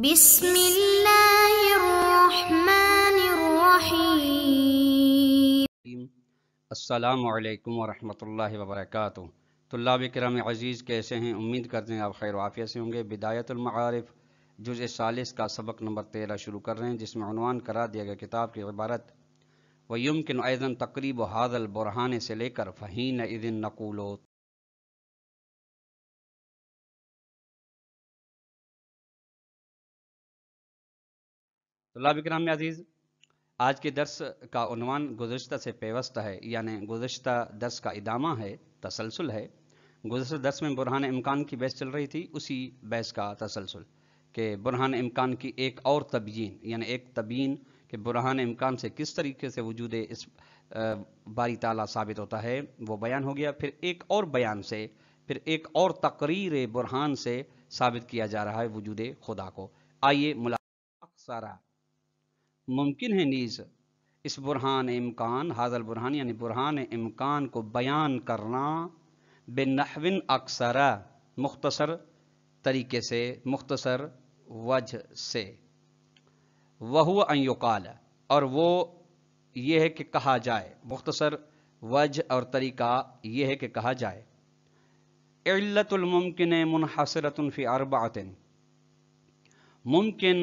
بسم الله الرحمن الرحيم अस्सलाम अज़ीज़ कैसे हैं उम्मीद करते हैं आप खैर वाफ़िया से होंगे बिदायतुलमारफ जुज़ सालिस का सबक नंबर तेरह शुरू कर रहे हैं जिसमें अनवान करा दिया गया किताब की इबारत के ऐज़न तकरीब हादल बुरहान से लेकर फ़हीन इदिन नकूलो तलाब तो इक्राम अजीज़ आज के दर्स का उनवान गुजशत से पेवस्त है यानि गुजशत दर्स का इदामा है तसलसल है गुजशत दर्स में बुरहान इमकान की बहस चल रही थी उसी बहस का तसलसल के बुरहान इमकान की एक और तबीन यानि एक तबीन कि बुरहान इमकान से किस तरीके से वजूद इस बारी ताला साबित होता है वो बयान हो गया फिर एक और बयान से फिर एक और तकरीर बुरहान से साबित किया जा रहा है वजूद खुदा को आइए मुला सारा मुमकिन है नीज़ इस बुरहान इमकान हाजल बुरहान यानी बुरहान इमकान को बयान करना बिनहविन अक्सर मुख्तसर तरीके से मुख्तसर वज से वह अयुकाल और वो ये है कि कहा जाए मुख्तसर वज और तरीका यह है कि कहा जाए इल्लतुलमुमकिन मुनहसरतन फ़ी अरबातिन मुमकिन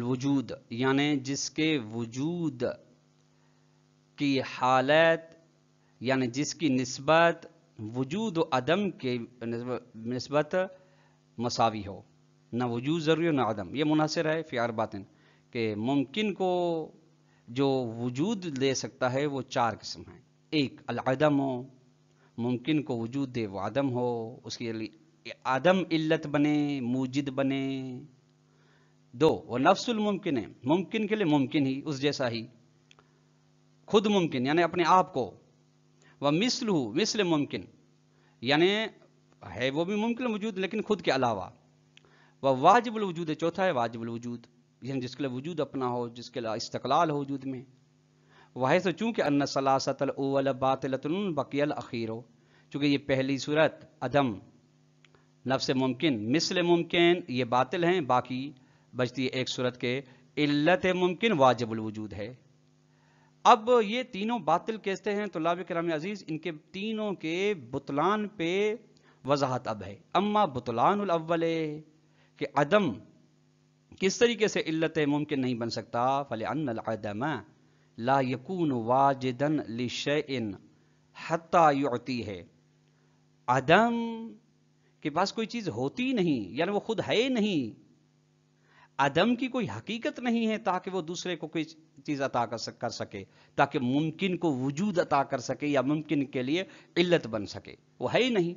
वजूद यानि जिसके वजूद की हालत यानि जिसकी नस्बत वजूद अदम के नस्बत मसावी हो ना वजूद ज़रूरी हो ना अदम यह मुनासर है फ़ियार बातें कि मुमकिन को जो वजूद ले सकता है वो चार किस्म हैं एक अलदम हो मुमकिन को वजूद दे वो आदम हो उसके लिए आदम इल्लत बने मूजिद बने दो वो नफसुल मुमकिन है मुमकिन के लिए मुमकिन ही उस जैसा ही खुद मुमकिन यानी अपने आप को वह मिसल हो मिसल मुमकिन यानी है वो भी मुमकिन वजूद लेकिन खुद के अलावा वह वाजबल वजूद है चौथा है वाजिबुल वजूद यानी जिसके लिए वजूद अपना हो जिसके लिए इस्तकलाल हो वजूद में वह तो चूंकि अन्न सलासतल ओवल बातलतन बकील हो चूंकि ये पहली सूरत अदम नफ्स मुमकिन मिसल मुमकिन ये बातिल हैं बाकी बचती है एक सूरत के इल्लत मुमकिन वाजिबुल वजूद है अब ये तीनों बातिल कहते हैं तो लाब कराम अजीज़ इनके तीनों के बुतलान पे वजाहत अब है अम्मा बुतलान अव्वल अदम किस तरीके से इल्लत मुमकिन नहीं बन सकता फले अनदम ला यकून वाजिदन लिशन हती है अदम के पास कोई चीज़ होती नहीं यानी वो खुद है नहीं अदम की कोई हकीकत नहीं है ताकि वो दूसरे को कोई चीज़ अता कर सके ताकि मुमकिन को वजूद अता कर सके या मुमकिन के लिए इल्लत बन सके वो है ही नहीं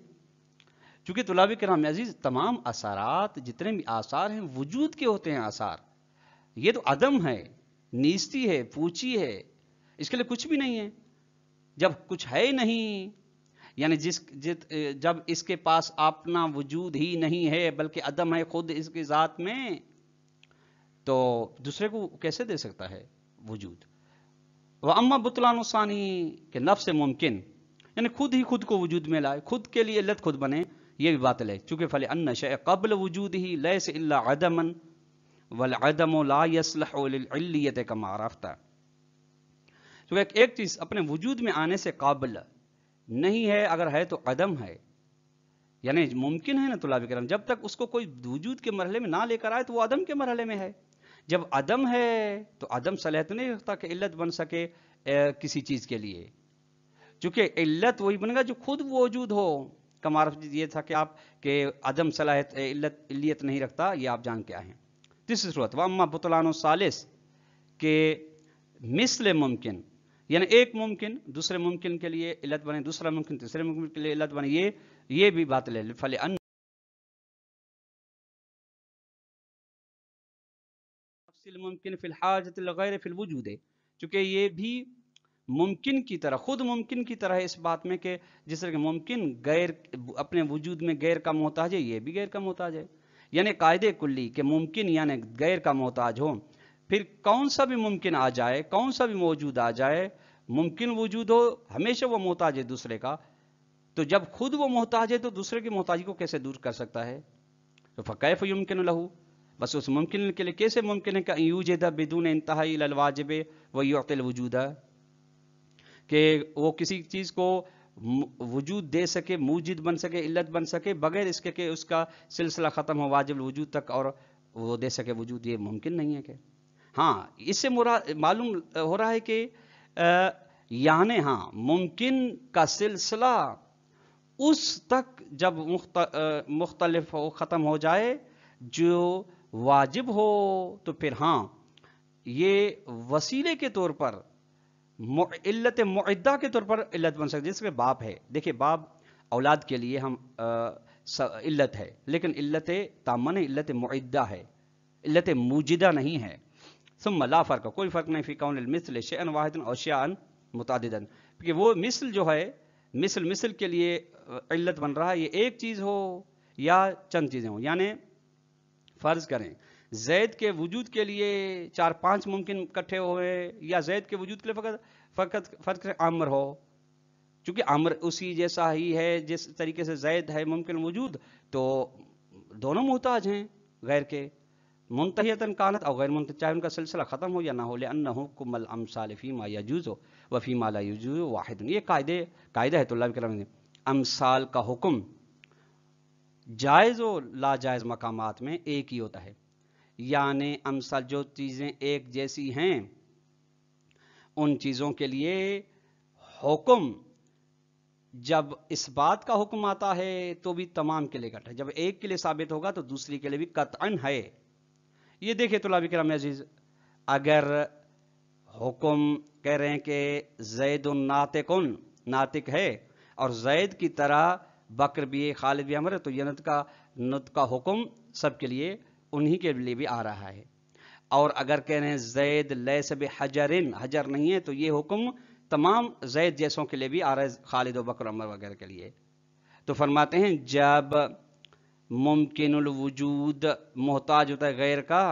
चूंकि तलाब कराम अजीज़ तमाम आसारात जितने भी आसार हैं वजूद के होते हैं आसार ये तो अदम है नीस्ती है पूछी है इसके लिए कुछ भी नहीं है जब कुछ है नहीं यानी जिस जित जब इसके पास अपना वजूद ही नहीं है बल्कि अदम है खुद इसके ज़ात में तो दूसरे को कैसे दे सकता है वजूद व अम्मा बुतलानुसानी के नफ से मुमकिन यानी खुद ही खुद को वजूद में लाए खुद के लिए लत खुद बने ये भी बात है चूँकि फले अन्न शे कबल वजूद ही लय से अदमन वदम लायसलियत का मारफ्ता तो एक, एक चीज़ अपने वजूद में आने से काबिल नहीं है अगर है तो अदम है यानी मुमकिन है ना तुलाब करम जब तक उसको कोई वजूद के मरहले में ना लेकर आए तो वो अदम के मरहले में है जब अदम है तो अदम सलाहत नहीं रखता कि इल्लत बन सके ए, किसी चीज़ के लिए चूंकि इल्लत वही बनेगा जो खुद वजूद हो कमार ये था कि आप के अदम सलाहत इल्लत इल्लियत नहीं रखता ये आप जान के आए हैं तीसरी सूरत वम्मा बुतलान सालिस के मिसल मुमकिन यानी एक मुमकिन दूसरे मुमकिन के लिए इल्लत बने दूसरा मुमकिन तीसरे मुमकिन के लिए इल्लत बने ये ये भी बात ले फले अन मुमकिन फ़िलहाजत गैर फ़िलवजूद है चूँकि ये भी मुमकिन की तरह खुद मुमकिन की तरह इस बात में कि जिस तरह के मुमकिन गैर अपने वजूद में गैर का मोहताज है ये भी गैर का मोहताज है यानी कायदे कुल्ली के मुमकिन यानि गैर का मोहताज हो फिर कौन सा भी मुमकिन आ जाए कौन सा भी मौजूद आ जाए मुमकिन वजूद हो हमेशा वह मोहताज है दूसरे का तो जब खुद वो मोहताज है तो दूसरे की मोहताजी को कैसे दूर कर सकता है तो फ़कैफ़ यमकिन लहू बस उस मुमकिन के लिए कैसे मुमकिन है कि यूजदा बिदून इंतहाई ललवाजब व युतिल वजूदा कि वो किसी चीज़ को वजूद दे सके मूजिद बन सके इल्लत बन सके बगैर इसके के उसका सिलसिला ख़त्म हो वाजिब वजूद तक और वो दे सके वजूद ये मुमकिन नहीं है कि हाँ इससे मुरा मालूम हो रहा है कि यानि हाँ मुमकिन का सिलसिला उस तक जब मुख्त, मुख्तलफ हो ख़त्म हो जाए जो वाजिब हो तो फिर हाँ ये वसीले के तौर पर इल्लत मुद्दा के तौर पर इल्लत बन सकती है जिसमें बाप है देखिए बाप औलाद के लिए हम इल्लत है लेकिन इल्लत तामन इल्लत मुद्दा है इल्लत मुजिदा नहीं है सुम ला फ़र्क कोई फ़र्क नहीं कौन मिसल शेन वाहिदन और शान मुतादन क्योंकि वो मिसल जो है मिसल मिसल के लिए इल्लत बन रहा है ये एक चीज़ हो या चंद चीज़ें हो यानी फ़र्ज़ करें जैद के वजूद के लिए चार पांच मुमकिन इकट्ठे हुए या जैद के वजूद के लिए फ़कत फ़कत फ़र्क आमर हो चूंकि आमर उसी जैसा ही है जिस तरीके से जैद है मुमकिन वजूद तो दोनों मोहताज हैं गैर के मुंतन कानत और गैर मुंत चाहे उनका सिलसिला ख़त्म हो या ना हो लेन हो कुमल अमसाल फ़ीमा जूज हो वफी ला यजूज़ वाहिद ये कायदे कायदा है तो कलम ने अमसाल का हुक्म जायज़ और लाजायज़ मकाम में एक ही होता है यानि अमसल जो चीज़ें एक जैसी हैं उन चीज़ों के लिए हुक्म जब इस बात का हुक्म आता है तो भी तमाम के लिए कट है जब एक के लिए साबित होगा तो दूसरी के लिए भी कतअन है ये देखिए तुलाबी कराम अजीज़ अगर हुक्म कह रहे हैं कि जैद नातिकुन नातिक है और जैद की तरह बकर भी है खालिद भी अमर है तो ये नत का नत का हुक्म सबके लिए उन्हीं के लिए भी आ रहा है और अगर कह रहे हैं जैद लैसब हजर हजर नहीं है तो ये हुक्म तमाम जैद जैसों के लिए भी आ रहा है खालिद बकर अमर वगैरह के लिए तो फरमाते हैं जब मुमकिन वजूद मोहताज होता है गैर का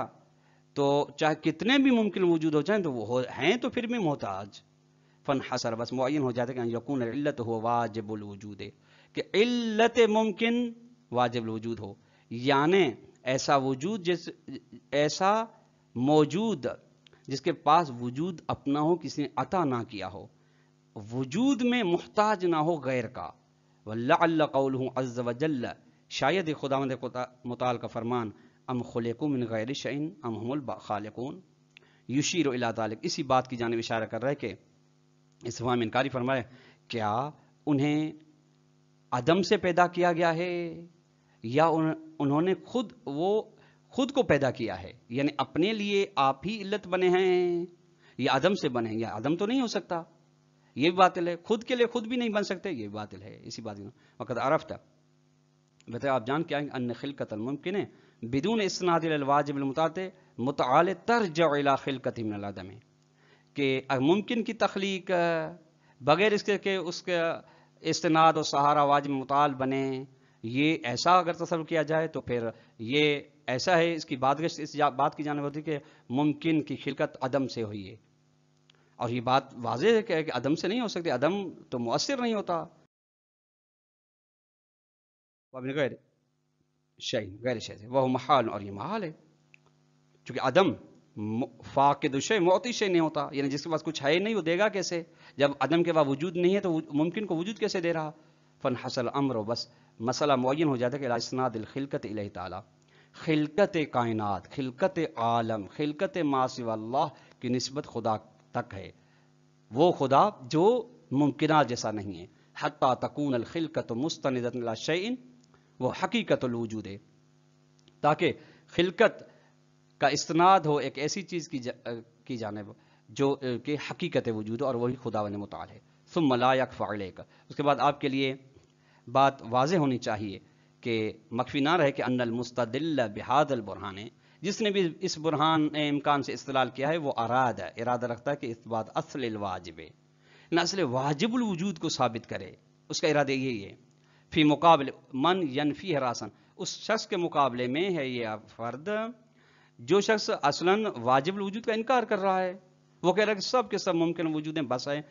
तो चाहे कितने भी मुमकिन वजूद हो जाए तो वो हैं तो फिर भी मोहताज फ़न हसर बस मुन हो जाते हैं यकून इल्लत हो वाजबुलवजूद कि इल्लत मुमकिन वजूद हो यानि ऐसा वजूद जिस ऐसा मौजूद जिसके पास वजूद अपना हो किसी ने अता ना किया हो वजूद में मुहताज ना हो गैर का वल्ला कौल अज़ वजल शायद खुदा मुताल का फरमान अम खुलकुम गैर शैन अम हमल खालकून युशीर इला तालिक इसी बात की जानब इशारा कर रहे कि इस हवा में इनकारी फरमाए क्या उन्हें अदम से पैदा किया गया है या उन, उन्होंने खुद वो खुद को पैदा किया है यानी अपने लिए आप ही इल्लत बने हैं या अदम से बने हैं या अदम तो नहीं हो सकता ये भी बातिल है खुद के लिए खुद भी नहीं बन सकते ये भी बातिल है इसी बात वक़्त आरफ था बताए आप जान क्या अन्य खिल कतल मुमकिन है बिदून इसनादिलवाजिब मुताते मुताल तर्ज अला खिलकत कि मुमकिन की तख्लीक बगैर इसके के उसके इस्तनाद और सहारा वाज मुताल बने ये ऐसा अगर तसर किया जाए तो फिर ये ऐसा है इसकी बादगश इस बात की जानवर होती कि मुमकिन की शिरकत अदम से हुई है और ये बात वाज है कि अदम से नहीं हो सकती अदम तो मुसर नहीं होता तो गैर शहीन गैर शह वह महाल और ये महाल है चूँकि अदम फाक के मोती शे नहीं होता यानी जिसके पास कुछ है ही नहीं वो देगा कैसे जब अदम के बाद वजूद नहीं है तो मुमकिन को वजूद कैसे दे रहा फ़न हसल अमर बस मसला मुन हो जाता है कि इसनादिल खिलकत इला ताला खिलकत कायनात खिलकत आलम खिलकत मासिव की नस्बत खुदा तक है वो खुदा जो मुमकिन जैसा नहीं है हता तकून अलखिलकत मुस्तनदत शैन वो हकीकत वजूद है ताकि खिलकत का इस्तनाद हो एक ऐसी चीज़ की जा, की जानब जो कि हकीकत वजूद और वही खुदा ने मुताल है सुम मलायक फाड़े का उसके बाद आपके लिए बात वाज होनी चाहिए कि मख्फी ना रहे कि अनल मुस्तदिल बिहादल बुरहान जिसने भी इस बुरहान इम्कान से इस्तेलाल किया है वो आराद है इरादा रखता है कि इस बात असल वाजिब न असल वाजिबुल वजूद को साबित करे उसका इरादा यही है फ़ी मुकाबले मन यनफी हरासन उस शख्स के मुकाबले में है ये फ़र्द जो शख्स असलन वाजिब वजूद का इनकार कर रहा है वो कह रहा है कि सब के सब मुमकिन हैं बस आए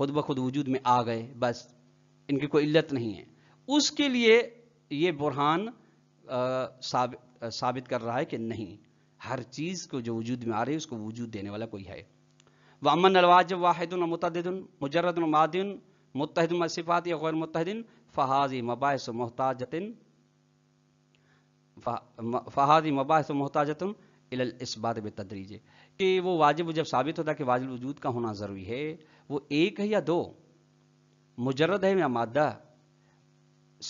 खुद ब खुद वजूद में आ गए बस इनकी कोई इल्लत नहीं है उसके लिए ये बुरहान साब, साबित कर रहा है कि नहीं हर चीज़ को जो वजूद में आ रही है उसको वजूद देने वाला कोई है वामन अलवाज वाहिदन मतदन मुजरद मादिन मुतहद मसिफ़ात या गैर मुतहदिन फहाज मबास मोहताजिन फ़हाजी मबास मोहताजतन इलल इस बात में तदरीज कि वो वाजिब जब साबित होता कि वाजिब वजूद का होना ज़रूरी है वो एक है या दो मुजरद है या मादा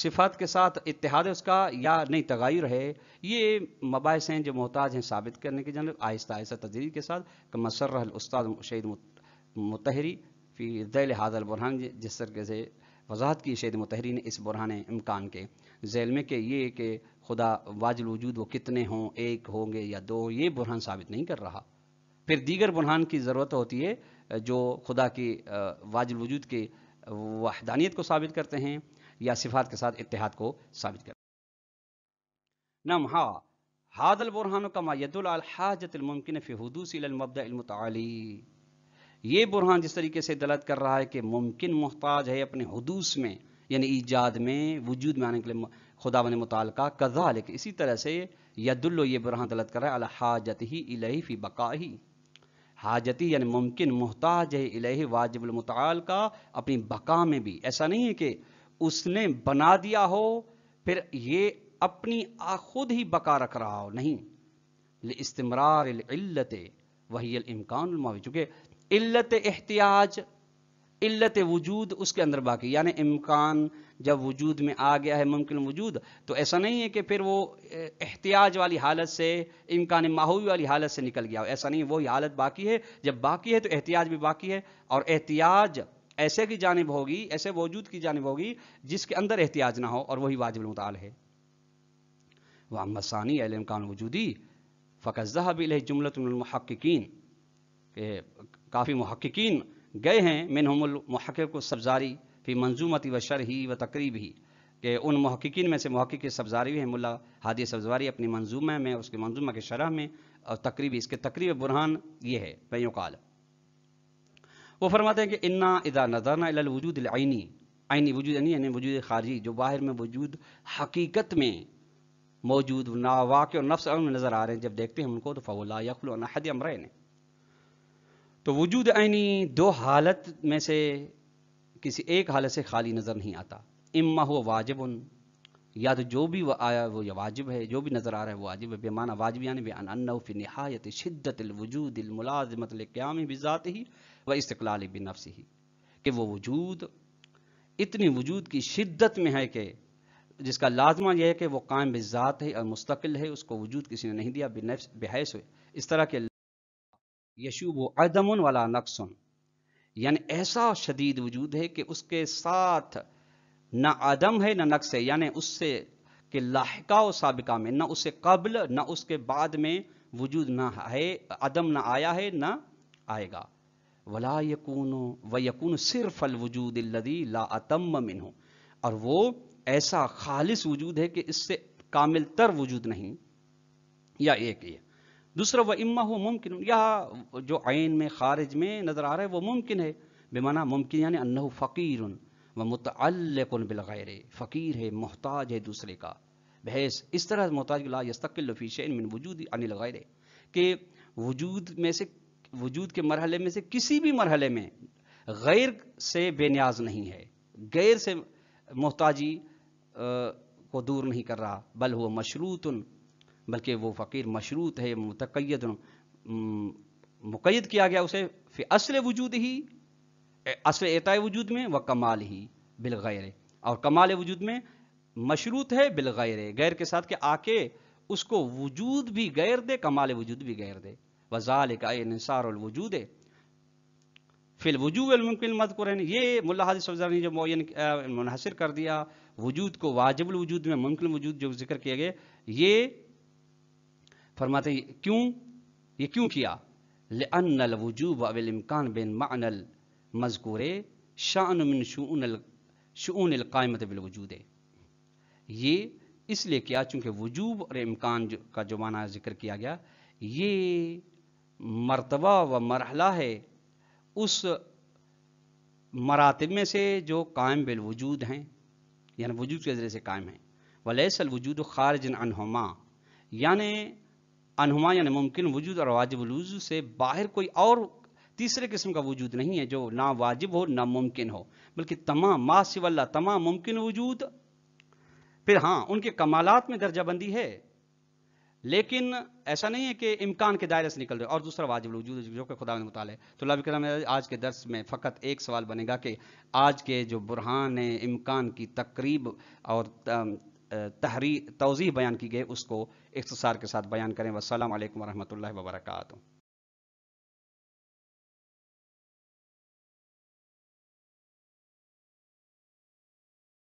सिफात के साथ इतिहाद उसका या नहीं तगायर है ये मबास हैं जो मोहताज हैं साबित करने की जानब आहिस्ता आहिस्ता तदरीर के साथ मसर उस्ताद शहीद मुतहरी फिर दैल हादल बुरहान जिस तरीके से वजाहत की शेद मतहरी ने इस बुरहान इम्कान के जैल में कि ये कि खुदा वाजिल वजूद वो कितने हों एक होंगे या दो ये बुरहान साबित नहीं कर रहा फिर दीगर बुरहान की ज़रूरत होती है जो खुदा की वाजिल वजूद के वहदानियत को साबित करते हैं या सिफात के साथ इतिहाद को साबित करते नम हा हादल बुरहानों का मायदुल हाजतमकिन मुतली ये बुरहान जिस तरीके से दलत कर रहा है कि मुमकिन मोहताज है अपने हदूस में यानी ईजाद में वजूद में आने के लिए खुदा ने मुताल कज़ा लेकिन इसी तरह से यदुल्लो ये बुरहान दलत कर रहा है अलहाजत ही इलही फ़ी हाजत हाजती यानी मुमकिन मोहताज है इलही मुताल का अपनी बका में भी ऐसा नहीं है कि उसने बना दिया हो फिर ये अपनी खुद ही बका रख रहा हो नहीं इस्तमरार वही इम्कान चूँकि इल्लत एहतियाज इल्लत वजूद उसके अंदर बाकी यानी इम्कान जब वजूद में आ गया है मुमकिन वजूद तो ऐसा नहीं है कि फिर वो एहतियाज वाली हालत से इम्कान माहवी वाली हालत से निकल गया ऐसा नहीं वही हालत बाकी है जब बाकी है तो एहतियाज भी बाकी है और एहतियाज ऐसे की जानब होगी ऐसे वजूद की जानब होगी जिसके अंदर एहतियाज ना हो और वही वाजिब मताल है वह मसानी अल इम्कान वजूदी फकजहा जुमलतमहक़िन काफ़ी महक्कीन गए हैं मिनहमलमहक़ सब्ज़ारी फिर मंजूमती व शरही व तकरीब ही के उन महक्कीन में से महक्की सब्ज़ारी हैं मुला हादी सब्ज़ारी अपनी मंजूमा में उसके मंजूमा के शरह में और तकरीबी इसके तकरीब बुरहान ये है पैकाल वो फरमाते हैं कि इन्ना इदा नजरना वजूद आइनी आइनी वजूद यानी यानी वजूद खारजी जो बाहर में वजूद हकीकत में मौजूद नावाक और नफ्स में नज़र आ रहे हैं जब देखते हैं उनको तो फ़वला यखल नहद अमरा ने तो वजूद आइनी दो हालत में से किसी एक हालत से खाली नज़र नहीं आता इम्मा हो वाजिब या तो जो भी वह आया वो या वाजिब है जो भी नज़र आ रहा है वो वाजिब है बेमाना वाजिब यानी बेन अन्नफ़ी नहायत शिद्दत वजूद मुलाजमत क़्याम बिज़ात ही व इस्तलाल बिनफ्स ही कि वो वजूद इतनी वजूद की शिद्दत में है कि जिसका लाजमा यह है कि वो कायम बिज़ात है और मुस्तकिल है उसको वजूद किसी ने नहीं दिया बेहस हुए इस तरह के यशुब अदमन वाला नक्सन यानी ऐसा शदीद वजूद है कि उसके साथ ना आदम है ना नक्स है यानी उससे के लाहका और सबका में ना उससे कबल ना उसके बाद में वजूद ना है आदम ना आया है ना आएगा वला यकून व यकून सिर्फ वजूद लदी लातम मिन हो और वो ऐसा खालिस वजूद है कि इससे कामिल तर वजूद नहीं या एक ये दूसरा वह इम्मा हो मुमकिन यह जो आयन में खारिज में नज़र आ रहा है वो मुमकिन है बेमाना मुमकिन यानी अन्ना फ़कीर व मुतलकुन बिलगैर फ़कीर है मोहताज है दूसरे का बहस इस तरह मोहताज ला यस्तकिलफ़ीशन मिन वजूद अनिल गैर के वजूद में से वजूद के मरहले में से किसी भी मरहले में गैर से बेनियाज नहीं है गैर से मोहताजी को दूर नहीं कर रहा बल हुआ मशरूत बल्कि वो फ़कीर मशरूत है मुतक़द मुकैद किया गया उसे फिर असल वजूद ही असल एता वजूद में व कमाल ही बिलगैर और कमाल वजूद में मशरूत है बिलगैर गैर के साथ के आके उसको वजूद भी गैर दे कमाल वजूद भी गैर दे वजाल का निसारवजूद है फिल मत मदकुरन ये मुला ने जो मोयन मुनहसर कर दिया वजूद को वाजिबुल वजूद में मुमकिन वजूद जो जिक्र किए गए ये फरमाते क्यों ये क्यों किया लनल वजूब अविल इमकान बिन मानल मजकूर शान मिन शून शून कायमत वजूद ये इसलिए किया चूँकि वजूब और इमकान जो, का जो माना जिक्र किया गया ये मरतबा व मरहला है उस मरातब में से जो कायम बिल वजूद हैं यानी वजूद के ज़रिए से कायम हैं वलैसल वजूद खारजन अनहमा यानि अनहुमा यानी मुमकिन वजूद और वाजिब वजू से बाहर कोई और तीसरे किस्म का वजूद नहीं है जो ना वाजिब हो ना मुमकिन हो बल्कि तमाम मासीवल्ला तमाम मुमकिन वजूद फिर हाँ उनके कमालत में दर्जाबंदी है लेकिन ऐसा नहीं है कि इम्कान के दायरे से निकल रहे और दूसरा वाजिब वजूद जो कि खुदा मुताल है तो लाभ करम आज के दर्श में फ़कत एक सवाल बनेगा कि आज के जो बुरहान इम्कान की तकरीब और तहरी तोज़ी बयान की गई उसको इख्तसार के साथ बयान करें वसलम वरहमल वर्का